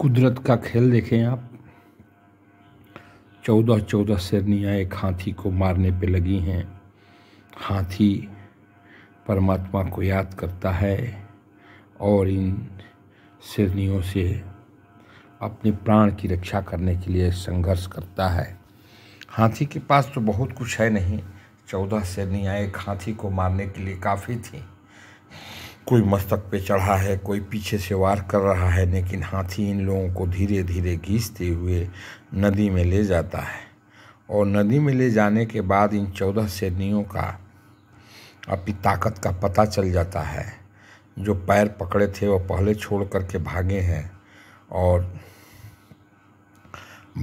कुदरत का खेल देखें आप चौदह चौदह शेरनियाँ एक हाथी को मारने पे लगी हैं हाथी परमात्मा को याद करता है और इन शेरनियों से अपने प्राण की रक्षा करने के लिए संघर्ष करता है हाथी के पास तो बहुत कुछ है नहीं चौदह शेरनियाँ एक हाथी को मारने के लिए काफ़ी थी कोई मस्तक पे चढ़ा है कोई पीछे से वार कर रहा है लेकिन हाथी इन लोगों को धीरे धीरे घींचते हुए नदी में ले जाता है और नदी में ले जाने के बाद इन चौदह सैनियों का अपनी ताकत का पता चल जाता है जो पैर पकड़े थे वह पहले छोड़ कर के भागे हैं और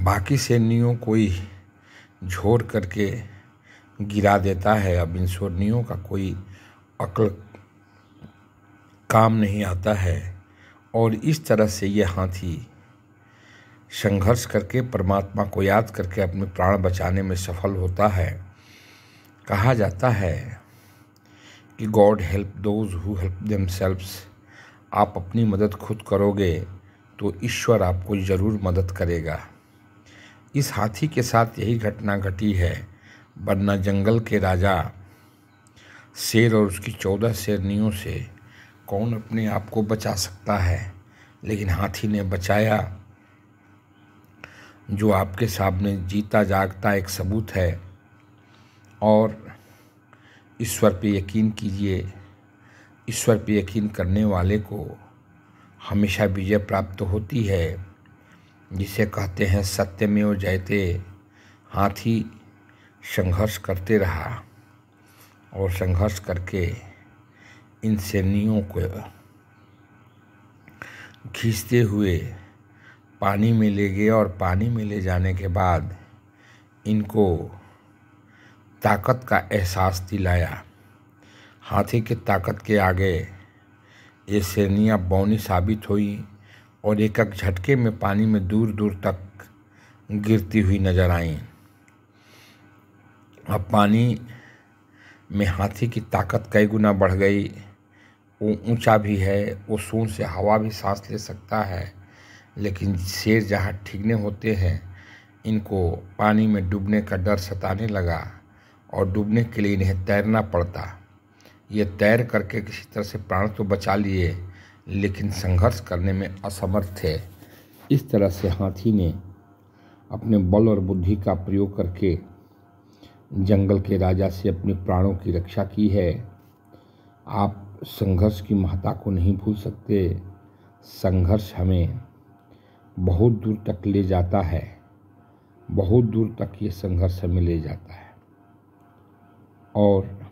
बाकी सैनियों को ही झोर करके गिरा देता है अब इन सैनियों का कोई अकल काम नहीं आता है और इस तरह से ये हाथी संघर्ष करके परमात्मा को याद करके अपने प्राण बचाने में सफल होता है कहा जाता है कि God help those who help them आप अपनी मदद खुद करोगे तो ईश्वर आपको ज़रूर मदद करेगा इस हाथी के साथ यही घटना घटी है वरना जंगल के राजा शेर और उसकी चौदह शेरनियों से कौन अपने आप को बचा सकता है लेकिन हाथी ने बचाया जो आपके सामने जीता जागता एक सबूत है और ईश्वर पे यकीन कीजिए ईश्वर पे यकीन करने वाले को हमेशा विजय प्राप्त होती है जिसे कहते हैं सत्य में वो जयते हाथी संघर्ष करते रहा और संघर्ष करके इन सैनियों को खींचते हुए पानी में ले गया और पानी में ले जाने के बाद इनको ताकत का एहसास दिलाया हाथी के ताकत के आगे ये सैनियाँ बौनी साबित हुई और एक एक झटके में पानी में दूर दूर तक गिरती हुई नजर आईं अब पानी में हाथी की ताकत कई गुना बढ़ गई वो ऊंचा भी है वो सूंड से हवा भी सांस ले सकता है लेकिन शेर जहाँ ठिगने होते हैं इनको पानी में डूबने का डर सताने लगा और डूबने के लिए इन्हें तैरना पड़ता ये तैर करके किसी तरह से प्राण तो बचा लिए लेकिन संघर्ष करने में असमर्थ थे इस तरह से हाथी ने अपने बल और बुद्धि का प्रयोग करके जंगल के राजा से अपने प्राणों की रक्षा की है आप संघर्ष की महत्ता को नहीं भूल सकते संघर्ष हमें बहुत दूर तक ले जाता है बहुत दूर तक ये संघर्ष हमें ले जाता है और